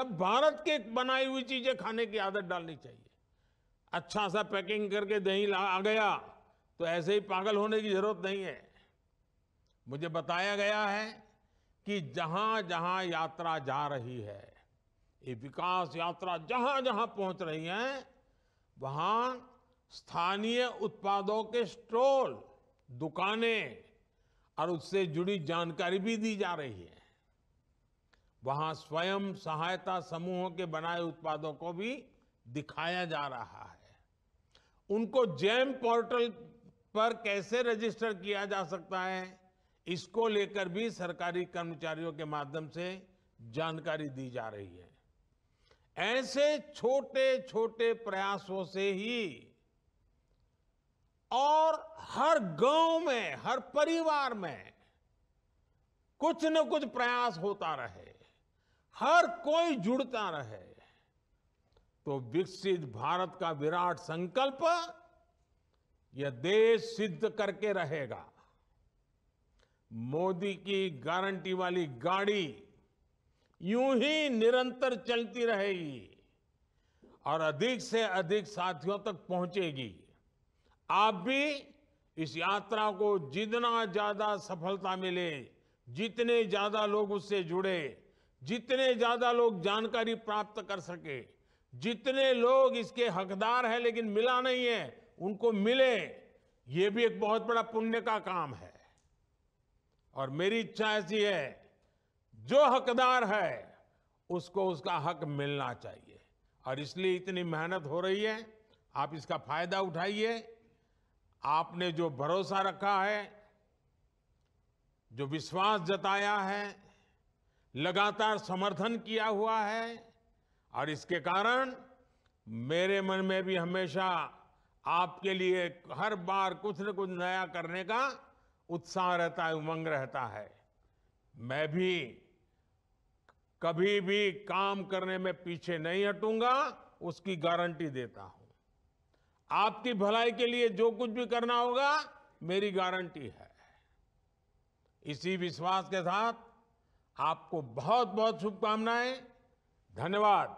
अब भारत के बनाई हुई चीजें खाने की आदत डालनी चाहिए अच्छा सा पैकिंग करके दही आ गया तो ऐसे ही पागल होने की जरूरत नहीं है मुझे बताया गया है कि जहां जहां यात्रा जा रही है ये विकास यात्रा जहां जहां पहुंच रही है वहां स्थानीय उत्पादों के स्टॉल दुकानें और उससे जुड़ी जानकारी भी दी जा रही है वहां स्वयं सहायता समूहों के बनाए उत्पादों को भी दिखाया जा रहा है उनको जैम पोर्टल पर कैसे रजिस्टर किया जा सकता है इसको लेकर भी सरकारी कर्मचारियों के माध्यम से जानकारी दी जा रही है ऐसे छोटे छोटे प्रयासों से ही और हर गांव में हर परिवार में कुछ न कुछ प्रयास होता रहे हर कोई जुड़ता रहे तो विकसित भारत का विराट संकल्प यह देश सिद्ध करके रहेगा मोदी की गारंटी वाली गाड़ी यूं ही निरंतर चलती रहेगी और अधिक से अधिक साथियों तक पहुंचेगी आप भी इस यात्रा को जितना ज्यादा सफलता मिले जितने ज्यादा लोग उससे जुड़े जितने ज़्यादा लोग जानकारी प्राप्त कर सके जितने लोग इसके हकदार हैं लेकिन मिला नहीं है उनको मिले ये भी एक बहुत बड़ा पुण्य का काम है और मेरी इच्छा ऐसी है जो हकदार है उसको उसका हक मिलना चाहिए और इसलिए इतनी मेहनत हो रही है आप इसका फायदा उठाइए आपने जो भरोसा रखा है जो विश्वास जताया है लगातार समर्थन किया हुआ है और इसके कारण मेरे मन में भी हमेशा आपके लिए हर बार कुछ न कुछ नया करने का उत्साह रहता है उमंग रहता है मैं भी कभी भी काम करने में पीछे नहीं हटूंगा उसकी गारंटी देता हूं आपकी भलाई के लिए जो कुछ भी करना होगा मेरी गारंटी है इसी विश्वास के साथ आपको बहुत बहुत शुभकामनाएं धन्यवाद